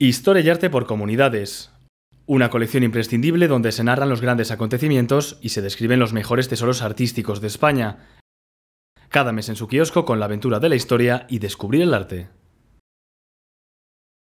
Historia y arte por comunidades. Una colección imprescindible donde se narran los grandes acontecimientos y se describen los mejores tesoros artísticos de España. Cada mes en su kiosco con la aventura de la historia y descubrir el arte.